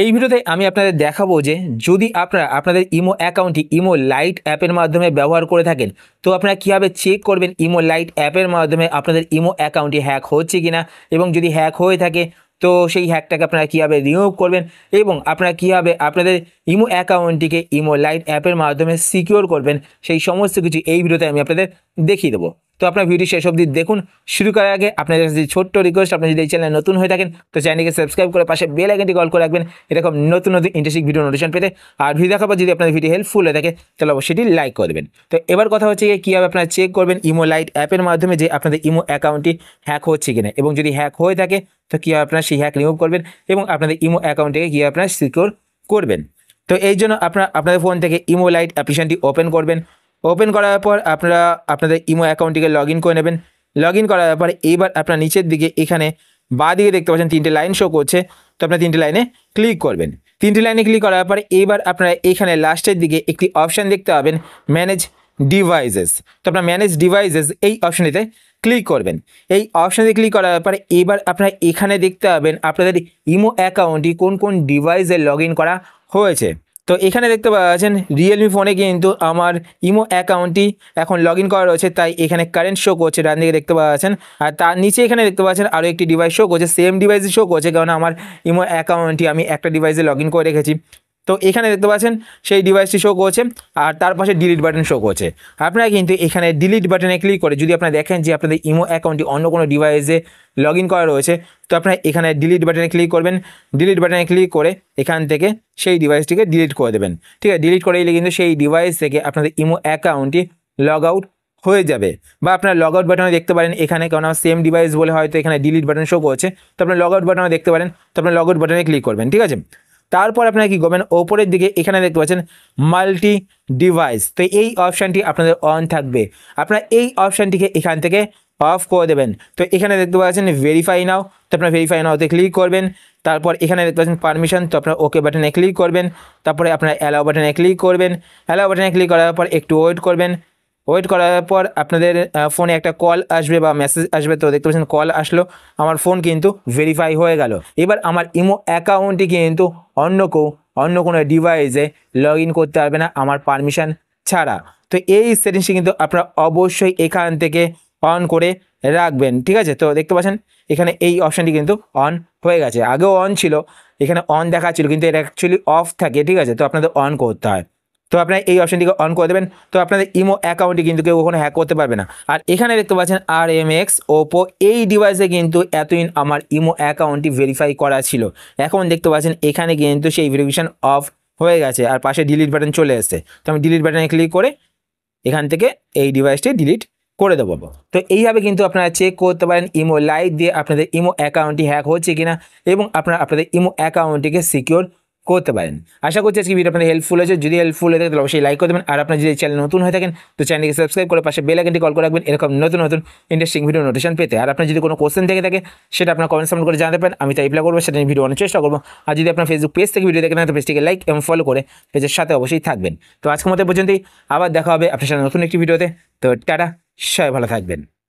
এই ভিডিওতে আমি আপনাদের দেখাবো যে যদি আপনারা আপনাদের ইমো অ্যাকাউন্টটি ইমো লাইট অ্যাপের মাধ্যমে ব্যবহার করে থাকেন তো আপনারা কীভাবে চেক করবেন ইমো লাইট অ্যাপের মাধ্যমে আপনাদের ইমো অ্যাকাউন্টটি হ্যাক হচ্ছে কিনা এবং যদি হ্যাক হয়ে থাকে তো সেই হ্যাকটাকে আপনারা কীভাবে রিমুভ করবেন এবং আপনারা কীভাবে আপনাদের ইমো অ্যাকাউন্টটিকে ইমো লাইট অ্যাপের মাধ্যমে সিকিওর করবেন সেই সমস্ত কিছু এই ভিডিওতে আমি আপনাদের দেখিয়ে দেবো তো আপনার ভিডিও শেষ অবধি দেখুন শুরু করার আগে আপনাদের কাছে ছোট্ট রিকোয়েস্ট আপনি যদি এই চ্যানেলে নতুন হয়ে থাকেন তো চ্যানেলকে সাবস্ক্রাইব করে পাশে বেল আইকনটি কল করে রাখবেন এরকম নতুন নতুন ইন্টারেস্টিং ভিডিও নোটিশন পেতে আর ভিডিও দেখাবার যদি আপনাদের ভিডিও হেল্পফুল হয়ে থাকে তাহলে অবশ্যই লাইক করবেন তো এবার কথা হচ্ছে কীভাবে আপনারা চেক করবেন ইমো লাইট অ্যাপের মাধ্যমে যে আপনাদের ইমো অ্যাকাউন্টটি হ্যাক হচ্ছে কিনা এবং যদি হ্যাক হয়ে থাকে তো কীভাবে আপনারা সেই হ্যাক রিমুভ করবেন এবং আপনাদের ইমো অ্যাকাউন্টটিকে কীভাবে আপনারা সিকিওর করবেন তো এই জন্য আপনারা আপনাদের ফোন থেকে ইমো লাইট অ্যাপ্লিকেশনটি ওপেন করবেন ওপেন করার পর আপনারা আপনাদের ইমো অ্যাকাউন্টটিকে লগ ইন করে নেবেন লগ ইন করার পর এবার আপনার নিচের দিকে এখানে বা দিকে দেখতে পাচ্ছেন তিনটে লাইন শো করছে তো আপনার তিনটে লাইনে ক্লিক করবেন তিনটে লাইনে ক্লিক করার পর এবার আপনারা এখানে লাস্টের দিকে একটি অপশান দেখতে পাবেন ম্যানেজ ডিভাইসেস তো আপনার ম্যানেজ ডিভাইসেস এই অপশানটিতে ক্লিক করবেন এই অপশানে ক্লিক করার পরে এবার আপনারা এখানে দেখতে পাবেন আপনাদের ইমো অ্যাকাউন্টটি কোন কোন ডিভাইসে লগ করা হয়েছে তো এখানে দেখতে পাচ্ছেন রিয়েলমি ফোনে কিন্তু আমার ইমো অ্যাকাউন্টটি এখন লগ ইন করা রয়েছে তাই এখানে কারেন্ট শো করছে ডান দিকে দেখতে পাচ্ছেন আর তার নিচে এখানে দেখতে পাচ্ছেন আরও একটি ডিভাইস শো করছে সেম ডিভাইসে শো করছে কারণ আমার ইমো অ্যাকাউন্টটি আমি একটা ডিভাইসে লগ করে রেখেছি তো এখানে দেখতে পাচ্ছেন সেই ডিভাইসটি শো করছে আর তার পাশে ডিলিট বাটন শো করছে আপনারা কিন্তু এখানে ডিলিট বাটনে ক্লিক করে যদি আপনারা দেখেন যে আপনাদের ইমো অ্যাকাউন্টটি অন্য কোনো ডিভাইসে লগ করা রয়েছে তো আপনারা এখানে ডিলিট বাটনে ক্লিক করবেন ডিলিট বাটনে ক্লিক করে এখান থেকে সেই ডিভাইসটিকে ডিলিট করে দেবেন ঠিক আছে ডিলিট করে দিলে কিন্তু সেই ডিভাইস থেকে আপনাদের ইমো অ্যাকাউন্টটি লগ আউট হয়ে যাবে বা আপনার লগ আউট বাটনে দেখতে পারেন এখানে কারণ আমার সেম ডিভাইস বলে হয়তো এখানে ডিলিট বাটন শো করছে তো আপনার লগ আউট বাটনে দেখতে পারেন তো আপনার লগ আউট বাটনে ক্লিক করবেন ঠিক আছে তারপর আপনারা কি করবেন ওপরের দিকে এখানে দেখতে পাচ্ছেন মাল্টি ডিভাইস তো এই অপশানটি আপনাদের অন থাকবে আপনারা এই অপশানটিকে এখান থেকে অফ করে দেবেন তো এখানে দেখতে পাচ্ছেন ভেরিফাই নাও তো আপনার ভেরিফাই নাওতে ক্লিক করবেন তারপর এখানে দেখতে পাচ্ছেন পারমিশন তো আপনার ওকে বাটনে ক্লিক করবেন তারপরে আপনার অ্যালাও বাটনে ক্লিক করবেন অ্যালাও বাটনে ক্লিক করার পর একটু ওয়েট করবেন ওয়েট করার পর আপনাদের ফোনে একটা কল আসবে বা মেসেজ আসবে তো দেখতে পাচ্ছেন কল আসলো আমার ফোন কিন্তু ভেরিফাই হয়ে গেল এবার আমার ইমো অ্যাকাউন্টটি কিন্তু অন্য কেউ অন্য কোনো ডিভাইসে লগ করতে পারবে না আমার পারমিশন ছাড়া তো এই সেটিংসটি কিন্তু আপনারা অবশ্যই এখান থেকে অন করে রাখবেন ঠিক আছে তো দেখতে পাচ্ছেন এখানে এই অপশানটি কিন্তু অন হয়ে গেছে আগেও অন ছিল এখানে অন দেখা ছিল কিন্তু এটা অ্যাকচুয়ালি অফ থাকে ঠিক আছে তো আপনাদের অন করতে হয় তো আপনারা এই অপশানটিকে অন করে দেবেন তো আপনাদের ইমো অ্যাকাউন্টে কিন্তু কেউ কখনো হ্যাক করতে পারবে না আর এখানে দেখতে পাচ্ছেন আর এম এক্স ওপো এই ডিভাইসে কিন্তু এতদিন আমার ইমো অ্যাকাউন্টটি ভেরিফাই করা ছিল এখন দেখতে পাচ্ছেন এখানে কিন্তু সেই ভেরিফিকেশান অফ হয়ে গেছে আর পাশে ডিলিট বাটন চলে এসছে তো আমি ডিলিট বাটনে ক্লিক করে এখান থেকে এই ডিভাইসটি ডিলিট করে দেবো তো এইভাবে কিন্তু আপনারা চেক করতে পারেন ইমো লাইভ দিয়ে আপনাদের ইমো অ্যাকাউন্টটি হ্যাক হচ্ছে কিনা এবং আপনারা আপনাদের ইমো অ্যাকাউন্টটিকে সিকিওর করতে পারেন আশা করছি আজকে ভিডিও আপনাদের হেল্পফুল হয়েছে যদি হেল্পফুল হয়ে থাকে তাহলে অবশ্যই লাইক করে দেবেন আর আপনার যদি চ্যানেল নতুন হয়ে থাকেন তো চ্যানেলকে সাবস্ক্রাইব করে পাশে বেল আইকনটি কল করে রাখবেন এরকম নতুন নতুন ইন্টারেস্টিং ভিডিও নোটিশন পেতে আর আপনার যদি কোনো কোশ্চেন থেকে থাকে সেটা আপনার কমেন্ট সামনে করে জানাতে পারেন আমি তাই রিপ্লাই করবো সেটা ভিডিও অনেক চেষ্টা করবো আর যদি আপনার ফেসবুক পেজ থেকে ভিডিও দেখেন তো পেজটিকে লাইক এবং ফলো করে পেজের সাথে অবশ্যই থাকবেন তো আজকের মতো পর্যন্তই আবার দেখা হবে আপনার সাথে নতুন একটি ভিডিওতে তো টাটা সবাই ভালো থাকবেন